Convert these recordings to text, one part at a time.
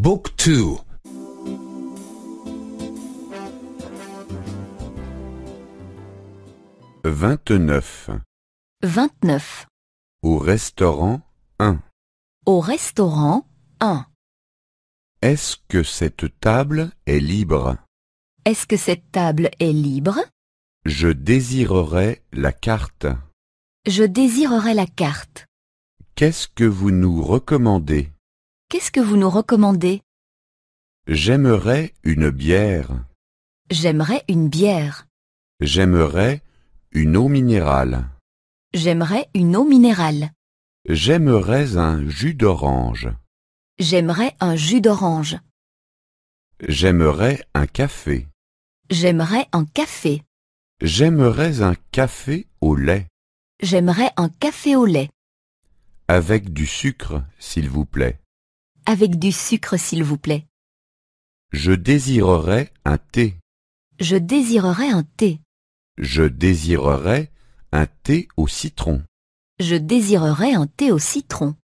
Book 2 29 29 Au restaurant 1 Au restaurant 1 Est-ce que cette table est libre Est-ce que cette table est libre Je désirerais la carte. Je désirerais la carte. Qu'est-ce que vous nous recommandez Qu'est-ce que vous nous recommandez J'aimerais une bière. J'aimerais une bière. J'aimerais une eau minérale. J'aimerais une eau minérale. J'aimerais un jus d'orange. J'aimerais un jus d'orange. J'aimerais un café. J'aimerais un café. J'aimerais un café au lait. J'aimerais un café au lait. Avec du sucre, s'il vous plaît. Avec du sucre, s'il vous plaît. Je désirerais un thé. Je désirerais un thé. Je désirerais un thé au citron. Je désirerais un thé au citron.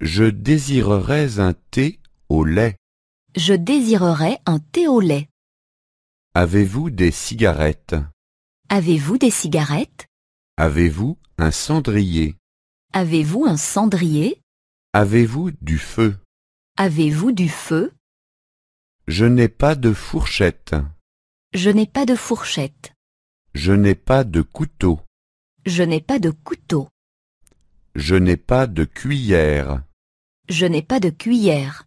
Je désirerais un thé au lait. Je désirerais un thé au lait. Avez-vous des cigarettes Avez-vous des cigarettes Avez-vous un cendrier Avez-vous un cendrier Avez-vous du feu Avez-vous du feu Je n'ai pas de fourchette. Je n'ai pas de fourchette. Je n'ai pas de couteau. Je n'ai pas de couteau. Je n'ai pas de cuillère. Je n'ai pas de cuillère.